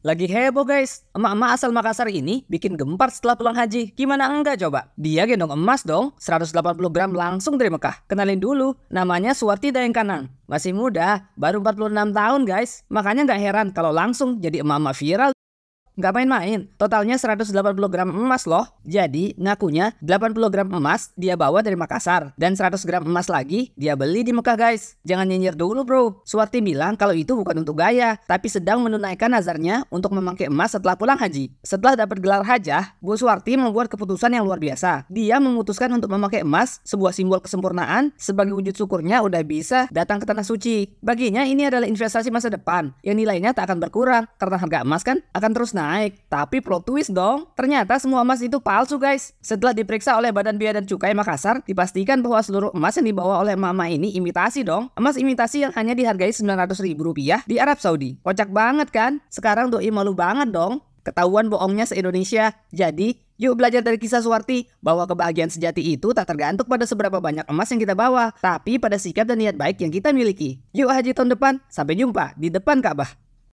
Lagi heboh guys, emak-emak asal Makassar ini bikin gempar setelah pulang haji. Gimana enggak coba? Dia gendong emas dong, 180 gram langsung dari Mekah. Kenalin dulu, namanya Suwarti Dayang Kanan. Masih muda, baru 46 tahun guys. Makanya nggak heran kalau langsung jadi emak-emak viral Nggak main-main, totalnya 180 gram emas loh. Jadi, ngakunya 80 gram emas dia bawa dari Makassar. Dan 100 gram emas lagi dia beli di Mekah guys. Jangan nyinyir dulu bro. Suwarti bilang kalau itu bukan untuk gaya, tapi sedang menunaikan nazarnya untuk memakai emas setelah pulang haji. Setelah dapat gelar hajah, Bu Suwarti membuat keputusan yang luar biasa. Dia memutuskan untuk memakai emas, sebuah simbol kesempurnaan, sebagai wujud syukurnya udah bisa datang ke tanah suci. Baginya ini adalah investasi masa depan, yang nilainya tak akan berkurang, karena harga emas kan akan terus naik naik. Tapi plot twist dong, ternyata semua emas itu palsu guys. Setelah diperiksa oleh Badan Bea dan Cukai Makassar, dipastikan bahwa seluruh emas yang dibawa oleh mama ini imitasi dong. Emas imitasi yang hanya dihargai 900 ribu rupiah di Arab Saudi. Kocak banget kan? Sekarang doi malu banget dong. Ketahuan bohongnya se-Indonesia. Jadi, Yuk belajar dari kisah Suwarti bahwa kebahagiaan sejati itu tak tergantung pada seberapa banyak emas yang kita bawa, tapi pada sikap dan niat baik yang kita miliki. Yuk haji tahun depan, sampai jumpa di depan Ka'bah.